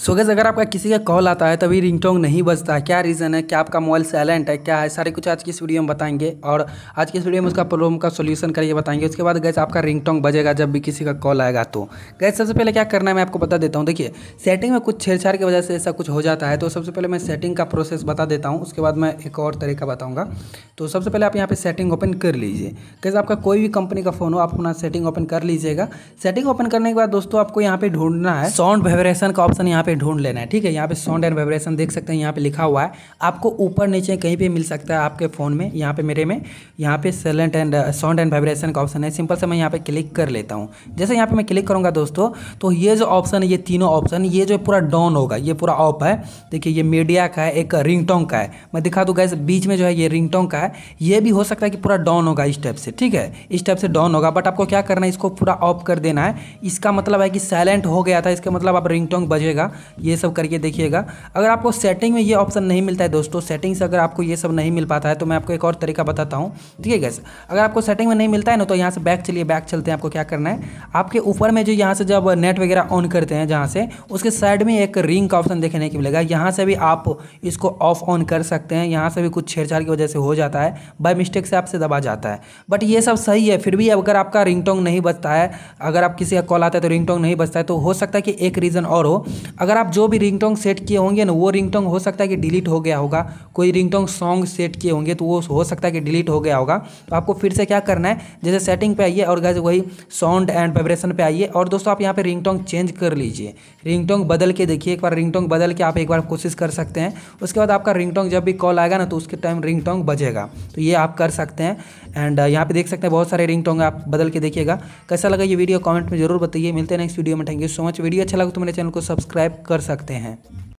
सो gas अगर आपका किसी का कॉल आता है तभी रिंगटोन नहीं बजता है क्या रीज़न है क्या आपका मोबाइल साइलेंट है क्या है सारे कुछ आज की इस वीडियो में बताएंगे और आज की इस वीडियो में उसका प्रॉब्लम का सोल्यूशन करके बताएंगे उसके बाद गैस आपका रिंगटोन बजेगा जब भी किसी का कॉल आएगा तो गैस सबसे पहले क्या करना है मैं आपको बता देता हूँ देखिए सेटिंग में कुछ छेड़छाड़ की वजह से ऐसा कुछ हो जाता है तो सबसे पहले मैं सेटिंग का प्रोसेस बता देता हूँ उसके बाद मैं एक और तरीका बताऊँगा तो सबसे पहले आप यहाँ पर सेटिंग ओपन कर लीजिए गैस आपका कोई भी कंपनी का फ़ोन हो आप अपना सेटिंग ओपन कर लीजिएगा सेटिंग ओपन करने के बाद दोस्तों आपको यहाँ पर ढूंढना है साउंड वाइब्रेशन का ऑप्शन यहाँ यहाँ पे ढूंढ लेना है ठीक है यहाँ पे साउंड एंड वाइब्रेशन देख सकते हैं यहाँ पे लिखा हुआ है आपको ऊपर नीचे कहीं पे मिल सकता है आपके फ़ोन में यहाँ पे मेरे में यहाँ पे silent and sound and vibration का ऑप्शन है सिंपल से मैं यहाँ पे क्लिक कर लेता हूँ जैसे यहाँ पे मैं क्लिक करूँगा दोस्तों तो ये जो ऑप्शन है ये तीनों ऑप्शन ये जो पूरा डाउन होगा ये पूरा ऑफ है देखिए ये मीडिया का है एक रिंग का है मैं दिखा दूँगा इस बीच में जो है ये रिंग का है ये भी हो सकता है कि पूरा डाउन होगा इस टाइप से ठीक है इस टाइप से डाउन होगा बट आपको क्या करना है इसको पूरा ऑफ कर देना है इसका मतलब है कि साइलेंट हो गया था इसका मतलब आप रिंग बजेगा ये सब करके देखिएगा अगर आपको सेटिंग में ये ऑप्शन नहीं मिलता है दोस्तों सेटिंग से अगर आपको ये सब नहीं मिल पाता है तो मैं आपको एक और तरीका बताता हूँ ठीक है गैस अगर आपको सेटिंग में नहीं मिलता है ना तो यहाँ से बैक चलिए बैक चलते हैं आपको क्या करना है आपके ऊपर में जो यहाँ से जब नेट वगैरह ऑन करते हैं जहाँ से उसके साइड में एक रिंग का ऑप्शन देखने को मिलेगा यहाँ से भी आप इसको ऑफ ऑन कर सकते हैं यहाँ से भी कुछ छेड़छाड़ की वजह से हो जाता है बाई मिस्टेक से आपसे दबा जाता है बट ये सब सही है फिर भी अगर आपका रिंग नहीं बचता है अगर आप किसी का कॉल आता है तो रिंग नहीं बचता है तो हो सकता है कि एक रीज़न और हो अगर आप जो भी रिंगटोन सेट किए होंगे ना वो रिंगटोन हो सकता है कि डिलीट हो गया होगा कोई रिंगटोन सॉन्ग सेट किए होंगे तो वो हो सकता है कि डिलीट हो गया होगा तो आपको फिर से क्या करना है जैसे सेटिंग पे आइए और गैस वही साउंड एंड वाइब्रेशन पे आइए और दोस्तों आप यहाँ पे रिंगटोन चेंज कर लीजिए रिंगटोन बदल के देखिए एक बार रिंगटोन बदल के आप एक बार कोशिश कर सकते हैं उसके बाद आपका रिंगटोन जब भी कॉल आएगा ना तो उसके टाइम रिंगटोन बजेगा तो ये आप कर सकते हैं एंड uh, यहाँ पे देख सकते हैं बहुत सारे रिंगटोन आप बदल के देखिएगा कैसा लगा ये वीडियो कॉमेंट में जरूर बताइए मिलते हैं नेक्स्ट वीडियो में thank you so much video अच्छा लगा तो मेरे चैनल को सब्सक्राइब सब्सक्राइब कर सकते हैं